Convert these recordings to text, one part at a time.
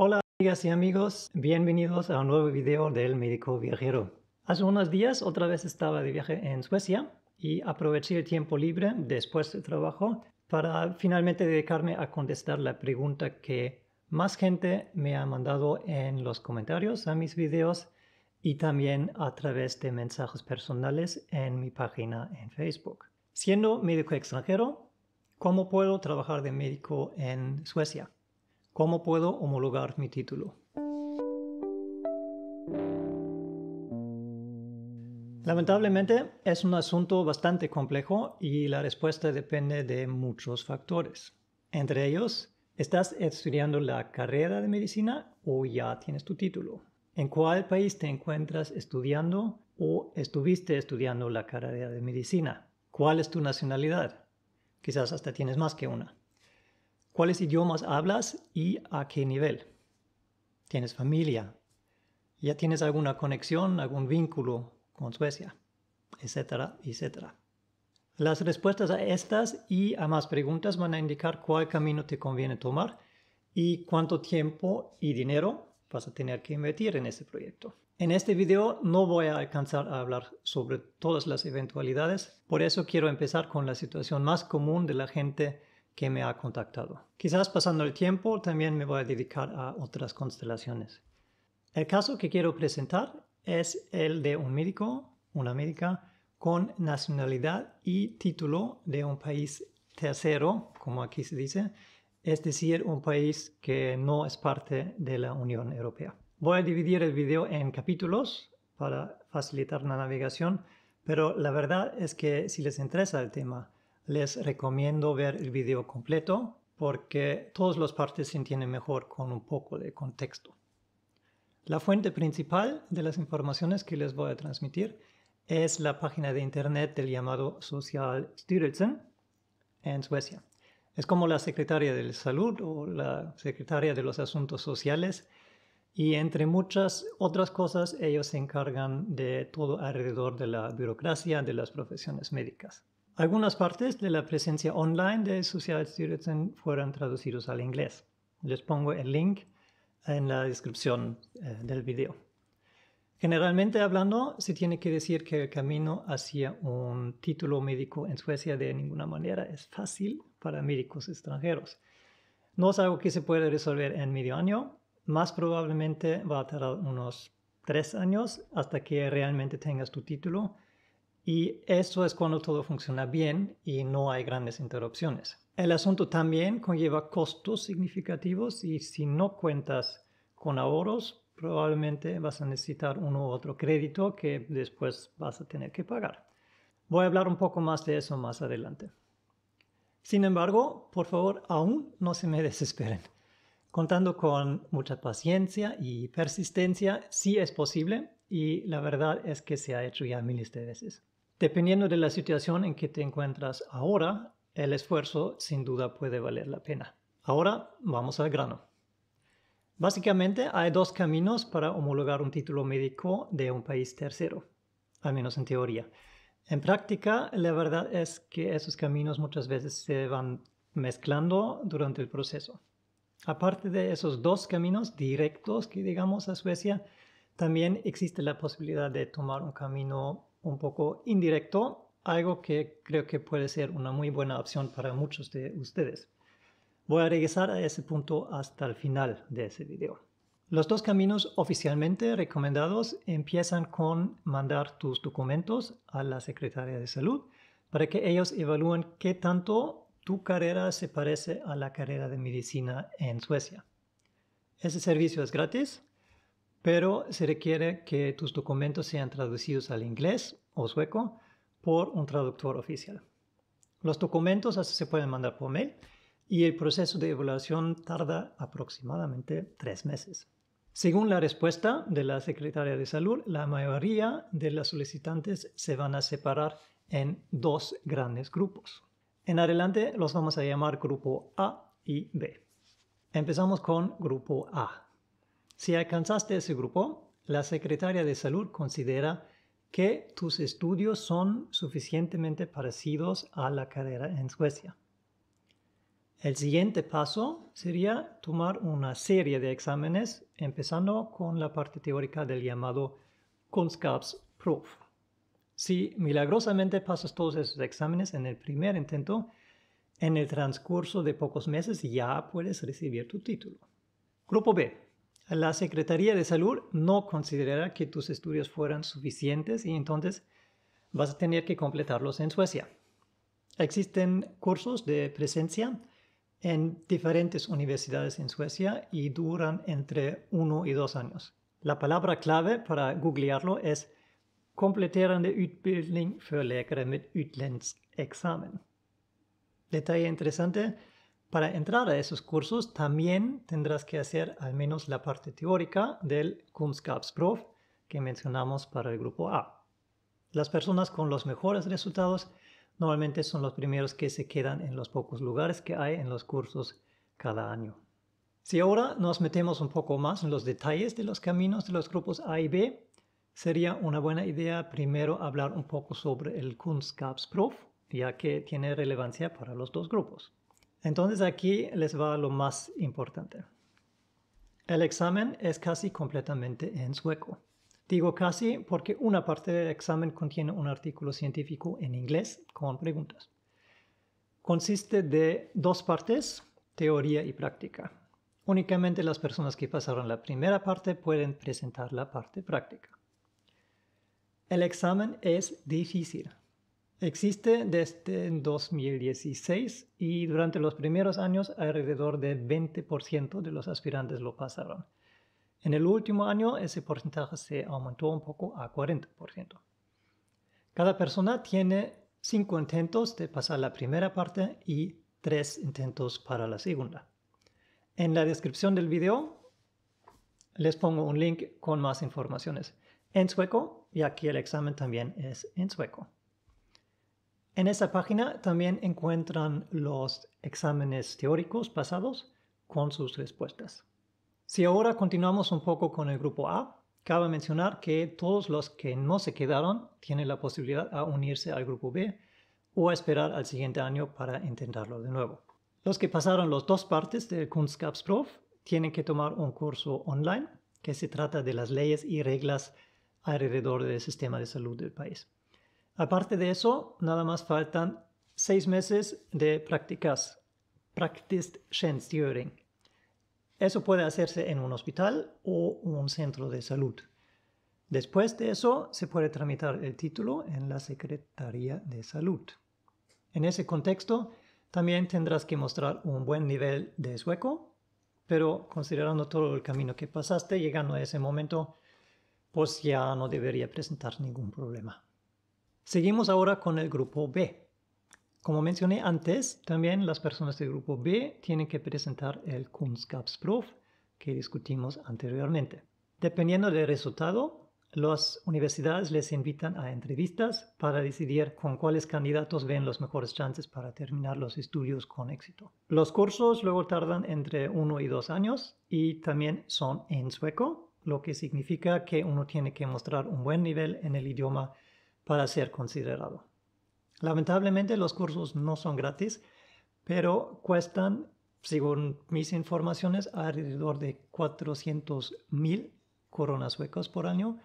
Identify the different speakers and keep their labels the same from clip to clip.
Speaker 1: Hola amigas y amigos, bienvenidos a un nuevo video del médico viajero. Hace unos días otra vez estaba de viaje en Suecia y aproveché el tiempo libre después del trabajo para finalmente dedicarme a contestar la pregunta que más gente me ha mandado en los comentarios a mis videos y también a través de mensajes personales en mi página en Facebook. Siendo médico extranjero, ¿cómo puedo trabajar de médico en Suecia? ¿Cómo puedo homologar mi título? Lamentablemente es un asunto bastante complejo y la respuesta depende de muchos factores. Entre ellos, ¿estás estudiando la carrera de medicina o ya tienes tu título? ¿En cuál país te encuentras estudiando o estuviste estudiando la carrera de medicina? ¿Cuál es tu nacionalidad? Quizás hasta tienes más que una cuáles idiomas hablas y a qué nivel. Tienes familia, ya tienes alguna conexión, algún vínculo con Suecia, etcétera, etcétera. Las respuestas a estas y a más preguntas van a indicar cuál camino te conviene tomar y cuánto tiempo y dinero vas a tener que invertir en este proyecto. En este video no voy a alcanzar a hablar sobre todas las eventualidades, por eso quiero empezar con la situación más común de la gente que me ha contactado. Quizás pasando el tiempo también me voy a dedicar a otras constelaciones. El caso que quiero presentar es el de un médico, una médica, con nacionalidad y título de un país tercero, como aquí se dice, es decir, un país que no es parte de la Unión Europea. Voy a dividir el video en capítulos para facilitar la navegación, pero la verdad es que si les interesa el tema, les recomiendo ver el video completo porque todos los partes se entienden mejor con un poco de contexto. La fuente principal de las informaciones que les voy a transmitir es la página de internet del llamado Social en Suecia. Es como la secretaria de salud o la secretaria de los asuntos sociales y entre muchas otras cosas ellos se encargan de todo alrededor de la burocracia de las profesiones médicas. Algunas partes de la presencia online de Social Students fueron traducidos al inglés. Les pongo el link en la descripción eh, del video. Generalmente hablando, se tiene que decir que el camino hacia un título médico en Suecia de ninguna manera es fácil para médicos extranjeros. No es algo que se puede resolver en medio año, más probablemente va a tardar unos tres años hasta que realmente tengas tu título y eso es cuando todo funciona bien y no hay grandes interrupciones. El asunto también conlleva costos significativos y si no cuentas con ahorros, probablemente vas a necesitar uno u otro crédito que después vas a tener que pagar. Voy a hablar un poco más de eso más adelante. Sin embargo, por favor, aún no se me desesperen. Contando con mucha paciencia y persistencia, sí es posible y la verdad es que se ha hecho ya miles de veces. Dependiendo de la situación en que te encuentras ahora, el esfuerzo sin duda puede valer la pena. Ahora vamos al grano. Básicamente hay dos caminos para homologar un título médico de un país tercero, al menos en teoría. En práctica, la verdad es que esos caminos muchas veces se van mezclando durante el proceso. Aparte de esos dos caminos directos que digamos a Suecia, también existe la posibilidad de tomar un camino un poco indirecto, algo que creo que puede ser una muy buena opción para muchos de ustedes. Voy a regresar a ese punto hasta el final de ese video. Los dos caminos oficialmente recomendados empiezan con mandar tus documentos a la Secretaría de Salud para que ellos evalúen qué tanto tu carrera se parece a la carrera de medicina en Suecia. Ese servicio es gratis, pero se requiere que tus documentos sean traducidos al inglés o sueco por un traductor oficial. Los documentos se pueden mandar por mail y el proceso de evaluación tarda aproximadamente tres meses. Según la respuesta de la secretaria de Salud, la mayoría de las solicitantes se van a separar en dos grandes grupos. En adelante los vamos a llamar grupo A y B. Empezamos con grupo A. Si alcanzaste ese grupo, la secretaria de salud considera que tus estudios son suficientemente parecidos a la carrera en Suecia. El siguiente paso sería tomar una serie de exámenes, empezando con la parte teórica del llamado Proof. Si milagrosamente pasas todos esos exámenes en el primer intento, en el transcurso de pocos meses ya puedes recibir tu título. Grupo B la Secretaría de Salud no considerará que tus estudios fueran suficientes y entonces vas a tener que completarlos en Suecia. Existen cursos de presencia en diferentes universidades en Suecia y duran entre uno y dos años. La palabra clave para googlearlo es kompletterande utbildning för läkare med examen. Detalle interesante, para entrar a esos cursos también tendrás que hacer al menos la parte teórica del PROF que mencionamos para el grupo A. Las personas con los mejores resultados normalmente son los primeros que se quedan en los pocos lugares que hay en los cursos cada año. Si ahora nos metemos un poco más en los detalles de los caminos de los grupos A y B, sería una buena idea primero hablar un poco sobre el PROF ya que tiene relevancia para los dos grupos. Entonces aquí les va lo más importante. El examen es casi completamente en sueco. Digo casi porque una parte del examen contiene un artículo científico en inglés con preguntas. Consiste de dos partes, teoría y práctica. Únicamente las personas que pasaron la primera parte pueden presentar la parte práctica. El examen es difícil, Existe desde 2016 y durante los primeros años alrededor de 20% de los aspirantes lo pasaron. En el último año ese porcentaje se aumentó un poco a 40%. Cada persona tiene 5 intentos de pasar la primera parte y 3 intentos para la segunda. En la descripción del video les pongo un link con más informaciones en sueco, y aquí el examen también es en sueco. En esa página también encuentran los exámenes teóricos pasados con sus respuestas. Si ahora continuamos un poco con el grupo A, cabe mencionar que todos los que no se quedaron tienen la posibilidad de unirse al grupo B o esperar al siguiente año para intentarlo de nuevo. Los que pasaron las dos partes del Prof tienen que tomar un curso online que se trata de las leyes y reglas alrededor del sistema de salud del país. Aparte de eso, nada más faltan seis meses de prácticas, Praktistjänstgöring. Eso puede hacerse en un hospital o un centro de salud. Después de eso, se puede tramitar el título en la Secretaría de Salud. En ese contexto, también tendrás que mostrar un buen nivel de sueco, pero considerando todo el camino que pasaste llegando a ese momento, pues ya no debería presentar ningún problema. Seguimos ahora con el grupo B. Como mencioné antes, también las personas del grupo B tienen que presentar el Kunstgabsprof que discutimos anteriormente. Dependiendo del resultado, las universidades les invitan a entrevistas para decidir con cuáles candidatos ven los mejores chances para terminar los estudios con éxito. Los cursos luego tardan entre uno y dos años y también son en sueco, lo que significa que uno tiene que mostrar un buen nivel en el idioma para ser considerado. Lamentablemente los cursos no son gratis, pero cuestan, según mis informaciones, alrededor de 400 mil coronas suecas por año,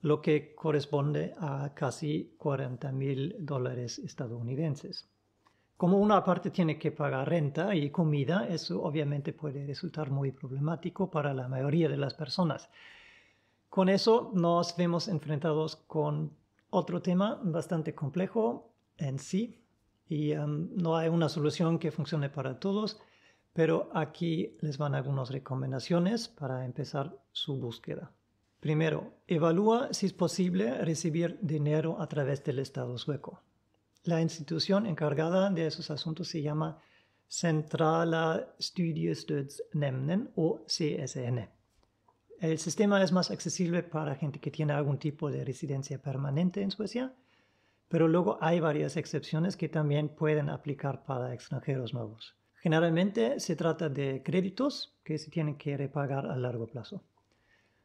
Speaker 1: lo que corresponde a casi 40 mil dólares estadounidenses. Como una parte tiene que pagar renta y comida, eso obviamente puede resultar muy problemático para la mayoría de las personas. Con eso nos vemos enfrentados con otro tema bastante complejo en sí y em, no hay una solución que funcione para todos, pero aquí les van algunas recomendaciones para empezar su búsqueda. Primero, evalúa si es posible recibir dinero a través del Estado sueco. La institución encargada de esos asuntos se llama Centrala Studiestödsnämnden o CSN. El sistema es más accesible para gente que tiene algún tipo de residencia permanente en Suecia, pero luego hay varias excepciones que también pueden aplicar para extranjeros nuevos. Generalmente se trata de créditos que se tienen que repagar a largo plazo.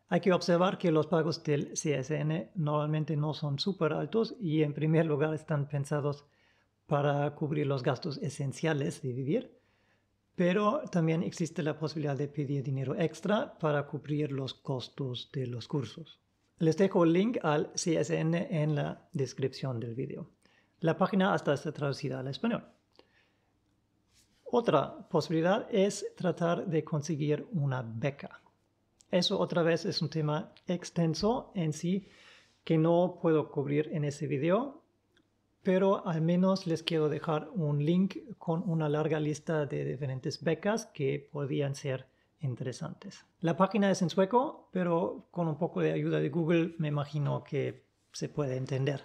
Speaker 1: Hay que observar que los pagos del CSN normalmente no son súper altos y en primer lugar están pensados para cubrir los gastos esenciales de vivir, pero también existe la posibilidad de pedir dinero extra para cubrir los costos de los cursos. Les dejo el link al CSN en la descripción del video. La página hasta está traducida al español. Otra posibilidad es tratar de conseguir una beca. Eso otra vez es un tema extenso en sí que no puedo cubrir en ese video, pero al menos les quiero dejar un link con una larga lista de diferentes becas que podrían ser interesantes. La página es en sueco, pero con un poco de ayuda de Google me imagino que se puede entender.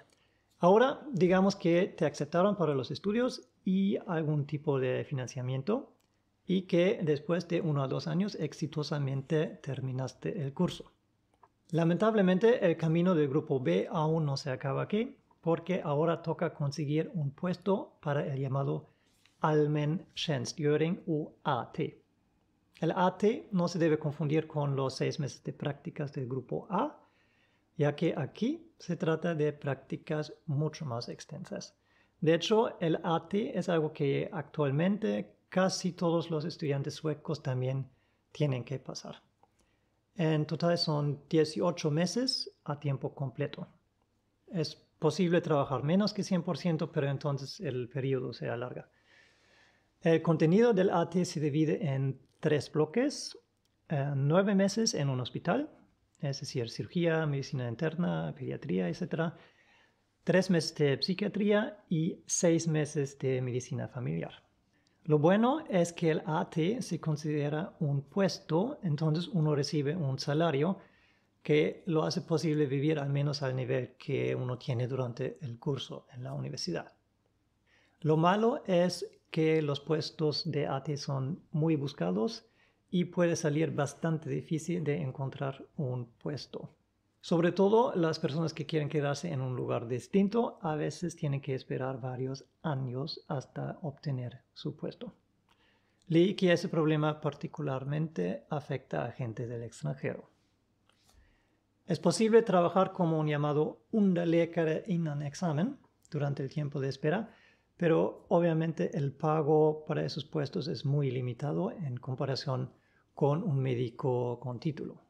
Speaker 1: Ahora digamos que te aceptaron para los estudios y algún tipo de financiamiento y que después de uno a dos años exitosamente terminaste el curso. Lamentablemente el camino del grupo B aún no se acaba aquí porque ahora toca conseguir un puesto para el llamado Almen o AT. El AT no se debe confundir con los seis meses de prácticas del grupo A, ya que aquí se trata de prácticas mucho más extensas. De hecho, el AT es algo que actualmente casi todos los estudiantes suecos también tienen que pasar. En total son 18 meses a tiempo completo. Es posible trabajar menos que 100%, pero entonces el periodo se alarga. El contenido del AT se divide en tres bloques, eh, nueve meses en un hospital, es decir, cirugía, medicina interna, pediatría, etc. Tres meses de psiquiatría y seis meses de medicina familiar. Lo bueno es que el AT se considera un puesto, entonces uno recibe un salario, que lo hace posible vivir al menos al nivel que uno tiene durante el curso en la universidad. Lo malo es que los puestos de AT son muy buscados y puede salir bastante difícil de encontrar un puesto. Sobre todo las personas que quieren quedarse en un lugar distinto a veces tienen que esperar varios años hasta obtener su puesto. Leí que ese problema particularmente afecta a gente del extranjero. Es posible trabajar como un llamado in innan examen durante el tiempo de espera, pero obviamente el pago para esos puestos es muy limitado en comparación con un médico con título.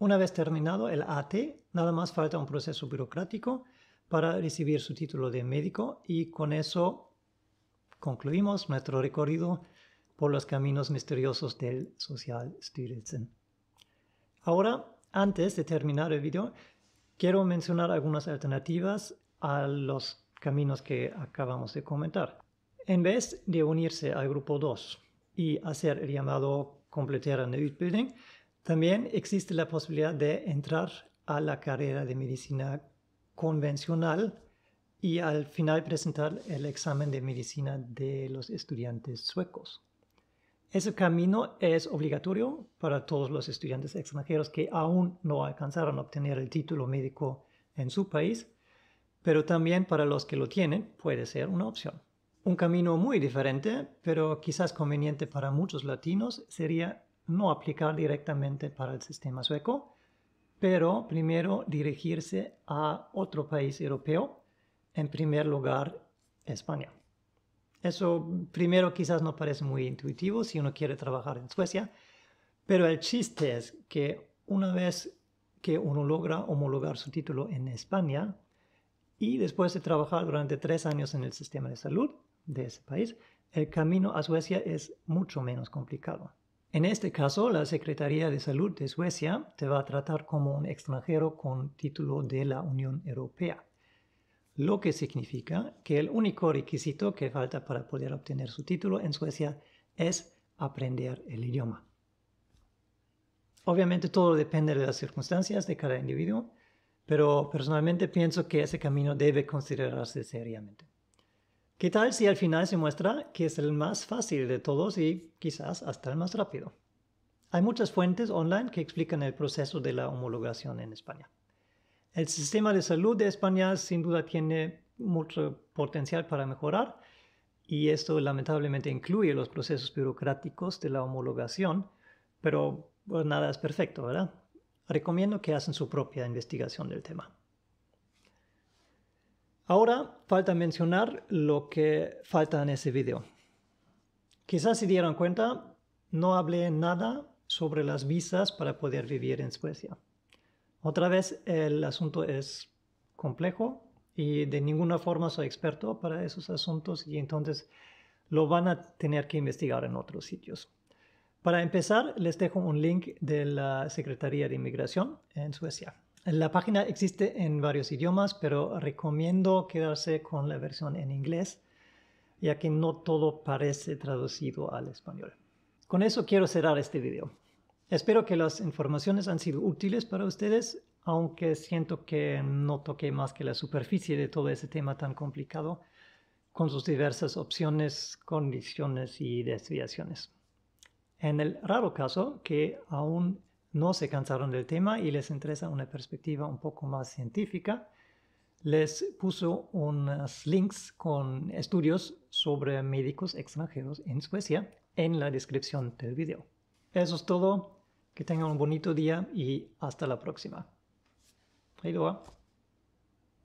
Speaker 1: Una vez terminado el AT, nada más falta un proceso burocrático para recibir su título de médico y con eso concluimos nuestro recorrido por los caminos misteriosos del Social Ahora antes de terminar el video, quiero mencionar algunas alternativas a los caminos que acabamos de comentar. En vez de unirse al grupo 2 y hacer el llamado completar en building, también existe la posibilidad de entrar a la carrera de medicina convencional y al final presentar el examen de medicina de los estudiantes suecos. Ese camino es obligatorio para todos los estudiantes extranjeros que aún no alcanzaron a obtener el título médico en su país, pero también para los que lo tienen puede ser una opción. Un camino muy diferente, pero quizás conveniente para muchos latinos, sería no aplicar directamente para el sistema sueco, pero primero dirigirse a otro país europeo, en primer lugar España. Eso primero quizás no parece muy intuitivo si uno quiere trabajar en Suecia, pero el chiste es que una vez que uno logra homologar su título en España y después de trabajar durante tres años en el sistema de salud de ese país, el camino a Suecia es mucho menos complicado. En este caso, la Secretaría de Salud de Suecia te va a tratar como un extranjero con título de la Unión Europea lo que significa que el único requisito que falta para poder obtener su título en Suecia es aprender el idioma. Obviamente todo depende de las circunstancias de cada individuo, pero personalmente pienso que ese camino debe considerarse seriamente. ¿Qué tal si al final se muestra que es el más fácil de todos y quizás hasta el más rápido? Hay muchas fuentes online que explican el proceso de la homologación en España. El sistema de salud de España sin duda tiene mucho potencial para mejorar y esto lamentablemente incluye los procesos burocráticos de la homologación, pero pues, nada es perfecto, ¿verdad? Recomiendo que hagan su propia investigación del tema. Ahora falta mencionar lo que falta en ese video. Quizás se dieron cuenta, no hablé nada sobre las visas para poder vivir en Suecia. Otra vez, el asunto es complejo y de ninguna forma soy experto para esos asuntos y entonces lo van a tener que investigar en otros sitios. Para empezar, les dejo un link de la Secretaría de Inmigración en Suecia. La página existe en varios idiomas, pero recomiendo quedarse con la versión en inglés, ya que no todo parece traducido al español. Con eso quiero cerrar este video. Espero que las informaciones han sido útiles para ustedes, aunque siento que no toqué más que la superficie de todo ese tema tan complicado, con sus diversas opciones, condiciones y desviaciones. En el raro caso que aún no se cansaron del tema y les interesa una perspectiva un poco más científica, les puso unos links con estudios sobre médicos extranjeros en Suecia en la descripción del video. Eso es todo. Que tengan un bonito día y hasta la próxima. Adiós.